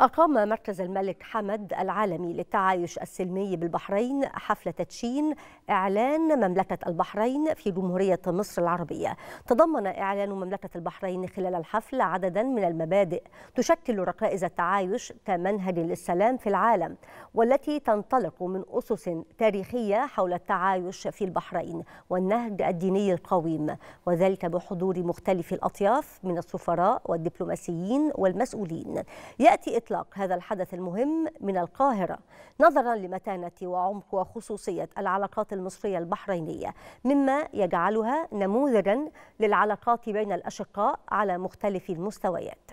أقام مركز الملك حمد العالمي للتعايش السلمي بالبحرين حفل تدشين إعلان مملكة البحرين في جمهورية مصر العربية تضمن إعلان مملكة البحرين خلال الحفل عددا من المبادئ تشكل ركائز التعايش كمنهج للسلام في العالم والتي تنطلق من أسس تاريخية حول التعايش في البحرين والنهج الديني القويم وذلك بحضور مختلف الأطياف من السفراء والدبلوماسيين والمسؤولين يأتي إطلاق هذا الحدث المهم من القاهرة نظرا لمتانة وعمق وخصوصية العلاقات المصرية البحرينية مما يجعلها نموذجا للعلاقات بين الأشقاء على مختلف المستويات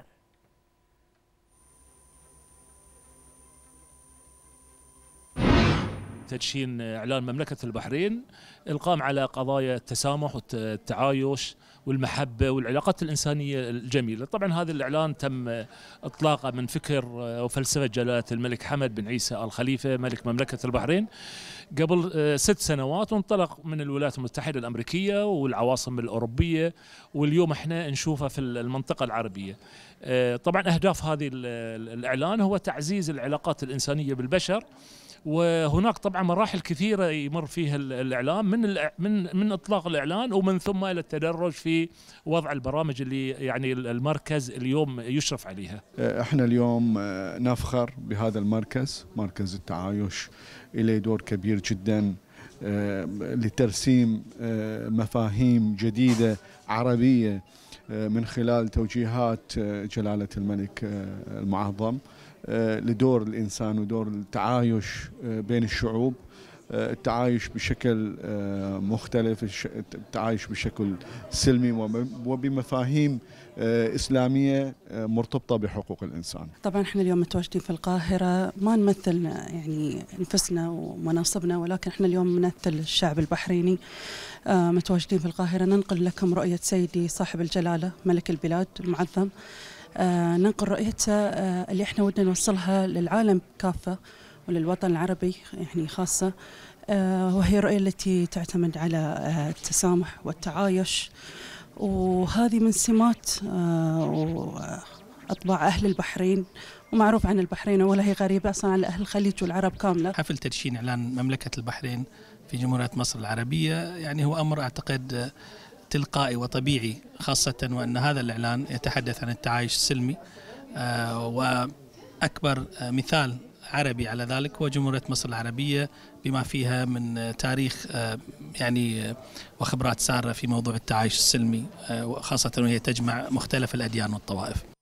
تدشين اعلان مملكه البحرين القام على قضايا التسامح والتعايش والمحبه والعلاقات الانسانيه الجميله، طبعا هذا الاعلان تم اطلاقه من فكر وفلسفه جلاله الملك حمد بن عيسى الخليفه ملك مملكه البحرين قبل آه، ست سنوات وانطلق من الولايات المتحده الامريكيه والعواصم الاوروبيه واليوم احنا نشوفه في المنطقه العربيه. آه، طبعا اهداف هذه الاعلان هو تعزيز العلاقات الانسانيه بالبشر وهناك طبعا مراحل كثيره يمر فيها الاعلام من من من اطلاق الاعلان ومن ثم الى التدرج في وضع البرامج اللي يعني المركز اليوم يشرف عليها. آه، احنا اليوم آه، نفخر بهذا المركز، مركز التعايش له دور كبير جدا آه، لترسيم مفاهيم جديده عربيه من خلال توجيهات جلاله الملك المعظم. آه، لدور الإنسان ودور التعايش آه، بين الشعوب آه، التعايش بشكل مختلف التعايش بشكل سلمي وبمفاهيم إسلامية مرتبطة بحقوق الإنسان طبعا احنا اليوم متواجدين في القاهرة ما نمثل يعني أنفسنا ومناصبنا ولكن احنا اليوم نمثل الشعب البحريني متواجدين في القاهرة ننقل لكم رؤية سيدي صاحب الجلالة ملك البلاد المعظم آه، ننقل رؤيته آه، اللي احنا ودنا نوصلها للعالم كافة وللوطن العربي يعني خاصة آه، وهي الرؤية التي تعتمد على التسامح والتعايش وهذه من سمات أطباع أهل البحرين ومعروف عن البحرين ولا هي غريبة أصلا على أهل الخليج والعرب كاملة حفل تدشين إعلان مملكة البحرين في جمهورية مصر العربية يعني هو أمر أعتقد تلقائي وطبيعي خاصة وأن هذا الإعلان يتحدث عن التعايش السلمي آه، وأكبر آه، مثال عربي على ذلك هو جمهورية مصر العربية بما فيها من آه، تاريخ يعني وخبرات سارة في موضوع التعايش السلمي وخاصة وهي تجمع مختلف الأديان والطوائف